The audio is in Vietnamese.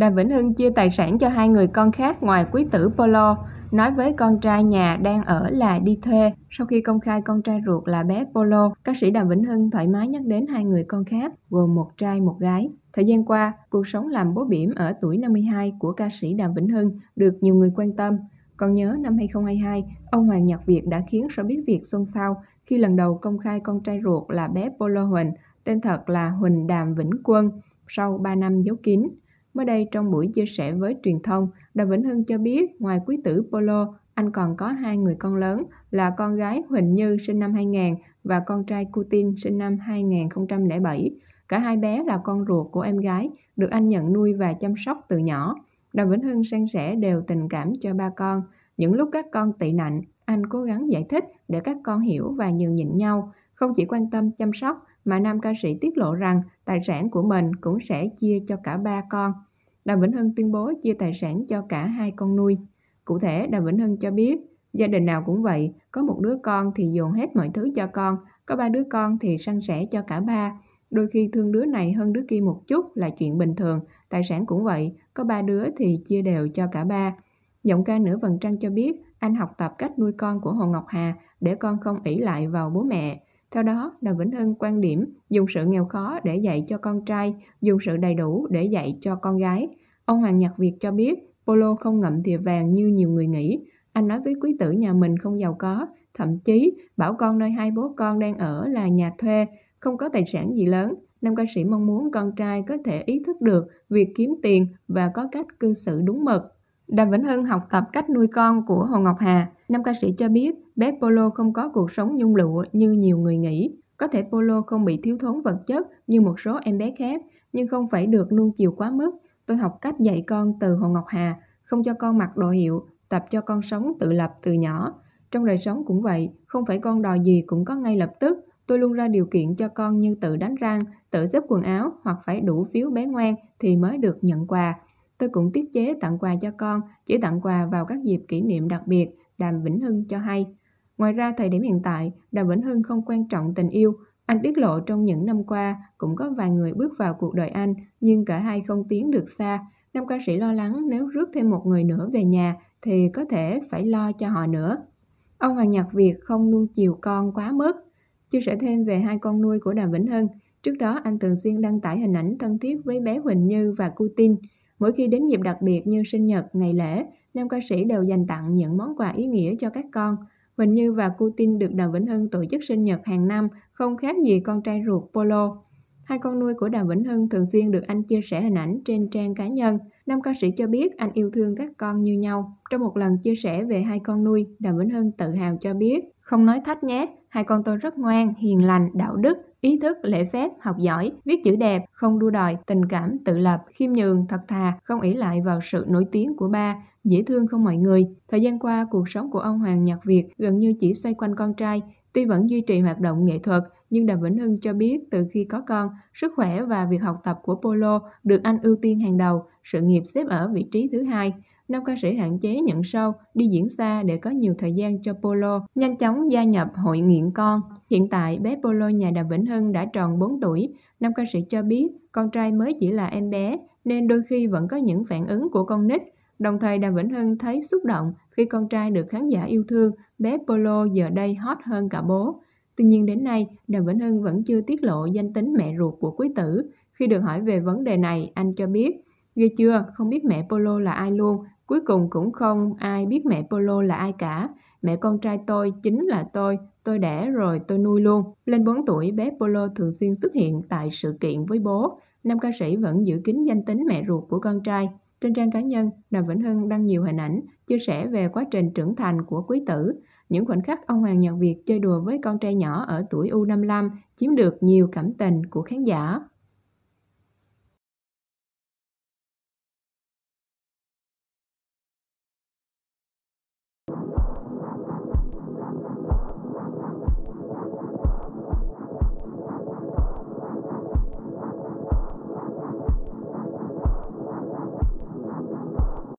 Đàm Vĩnh Hưng chia tài sản cho hai người con khác ngoài quý tử Polo, nói với con trai nhà đang ở là đi thuê. Sau khi công khai con trai ruột là bé Polo, ca sĩ Đàm Vĩnh Hưng thoải mái nhắc đến hai người con khác, gồm một trai một gái. Thời gian qua, cuộc sống làm bố bỉm ở tuổi 52 của ca sĩ Đàm Vĩnh Hưng được nhiều người quan tâm. Còn nhớ năm 2022, ông Hoàng Nhật Việt đã khiến showbiz Việt xôn xao khi lần đầu công khai con trai ruột là bé Polo Huỳnh, tên thật là Huỳnh Đàm Vĩnh Quân, sau 3 năm giấu kín. Mới đây trong buổi chia sẻ với truyền thông, Đàm Vĩnh Hưng cho biết ngoài quý tử Polo, anh còn có hai người con lớn là con gái Huỳnh Như sinh năm 2000 và con trai Putin sinh năm 2007. Cả hai bé là con ruột của em gái, được anh nhận nuôi và chăm sóc từ nhỏ. Đàm Vĩnh Hưng san sẻ đều tình cảm cho ba con. Những lúc các con tị nạnh, anh cố gắng giải thích để các con hiểu và nhường nhịn nhau, không chỉ quan tâm chăm sóc mà nam ca sĩ tiết lộ rằng tài sản của mình cũng sẽ chia cho cả ba con. Đàm Vĩnh Hưng tuyên bố chia tài sản cho cả hai con nuôi. Cụ thể, Đàm Vĩnh Hưng cho biết, gia đình nào cũng vậy, có một đứa con thì dồn hết mọi thứ cho con, có ba đứa con thì săn sẻ cho cả ba. Đôi khi thương đứa này hơn đứa kia một chút là chuyện bình thường, tài sản cũng vậy, có ba đứa thì chia đều cho cả ba. Giọng ca nửa vần trăng cho biết, anh học tập cách nuôi con của Hồ Ngọc Hà để con không ỷ lại vào bố mẹ. Theo đó, Đàm Vĩnh Hưng quan điểm dùng sự nghèo khó để dạy cho con trai, dùng sự đầy đủ để dạy cho con gái. Ông Hoàng Nhật Việt cho biết, Polo không ngậm thìa vàng như nhiều người nghĩ. Anh nói với quý tử nhà mình không giàu có, thậm chí bảo con nơi hai bố con đang ở là nhà thuê, không có tài sản gì lớn. Nam ca sĩ mong muốn con trai có thể ý thức được việc kiếm tiền và có cách cư xử đúng mực. Đàm Vĩnh Hưng học tập cách nuôi con của Hồ Ngọc Hà. Nam ca sĩ cho biết bé Polo không có cuộc sống nhung lụa như nhiều người nghĩ. Có thể Polo không bị thiếu thốn vật chất như một số em bé khác, nhưng không phải được nuông chiều quá mức. Tôi học cách dạy con từ Hồ Ngọc Hà, không cho con mặc đồ hiệu, tập cho con sống tự lập từ nhỏ. Trong đời sống cũng vậy, không phải con đòi gì cũng có ngay lập tức. Tôi luôn ra điều kiện cho con như tự đánh răng, tự xếp quần áo hoặc phải đủ phiếu bé ngoan thì mới được nhận quà. Tôi cũng tiết chế tặng quà cho con, chỉ tặng quà vào các dịp kỷ niệm đặc biệt, Đàm Vĩnh Hưng cho hay. Ngoài ra, thời điểm hiện tại, Đàm Vĩnh Hưng không quan trọng tình yêu. Anh tiết lộ trong những năm qua, cũng có vài người bước vào cuộc đời anh, nhưng cả hai không tiến được xa. Nam ca sĩ lo lắng nếu rước thêm một người nữa về nhà thì có thể phải lo cho họ nữa. Ông Hoàng Nhật Việt không nuông chiều con quá mức. Chia sẻ thêm về hai con nuôi của Đàm Vĩnh Hưng, trước đó anh thường xuyên đăng tải hình ảnh thân thiết với bé Huỳnh Như và Cu Tin. Mỗi khi đến dịp đặc biệt như sinh nhật, ngày lễ, nam ca sĩ đều dành tặng những món quà ý nghĩa cho các con. Huỳnh Như và Putin được Đàm Vĩnh Hưng tổ chức sinh nhật hàng năm, không khác gì con trai ruột Polo. Hai con nuôi của Đàm Vĩnh Hưng thường xuyên được anh chia sẻ hình ảnh trên trang cá nhân. Nam ca sĩ cho biết anh yêu thương các con như nhau. Trong một lần chia sẻ về hai con nuôi, Đàm Vĩnh Hưng tự hào cho biết, không nói thách nhé, hai con tôi rất ngoan, hiền lành, đạo đức, ý thức, lễ phép, học giỏi, viết chữ đẹp, không đua đòi, tình cảm, tự lập, khiêm nhường, thật thà, không ỷ lại vào sự nổi tiếng của ba, dễ thương không mọi người. Thời gian qua, cuộc sống của ông Hoàng Nhật Việt gần như chỉ xoay quanh con trai, tuy vẫn duy trì hoạt động nghệ thuật, nhưng Đàm Vĩnh Hưng cho biết từ khi có con, sức khỏe và việc học tập của Polo được anh ưu tiên hàng đầu, sự nghiệp xếp ở vị trí thứ hai. Nam ca sĩ hạn chế nhận sâu, đi diễn xa để có nhiều thời gian cho Polo, nhanh chóng gia nhập hội nghiện con. Hiện tại, bé Polo nhà Đàm Vĩnh Hưng đã tròn 4 tuổi. Nam ca sĩ cho biết, con trai mới chỉ là em bé, nên đôi khi vẫn có những phản ứng của con nít. Đồng thời, Đàm Vĩnh Hưng thấy xúc động khi con trai được khán giả yêu thương, bé Polo giờ đây hot hơn cả bố. Tuy nhiên đến nay, Đàm Vĩnh Hưng vẫn chưa tiết lộ danh tính mẹ ruột của quý tử. Khi được hỏi về vấn đề này, anh cho biết, ghê chưa, không biết mẹ Polo là ai luôn, cuối cùng cũng không ai biết mẹ Polo là ai cả. Mẹ con trai tôi chính là tôi, tôi đẻ rồi tôi nuôi luôn. Lên 4 tuổi, bé Polo thường xuyên xuất hiện tại sự kiện với bố. Nam ca sĩ vẫn giữ kín danh tính mẹ ruột của con trai. Trên trang cá nhân, Đàm Vĩnh Hưng đăng nhiều hình ảnh, chia sẻ về quá trình trưởng thành của quý tử. Những khoảnh khắc ông Hoàng Nhật Việt chơi đùa với con trai nhỏ ở tuổi U55 chiếm được nhiều cảm tình của khán giả.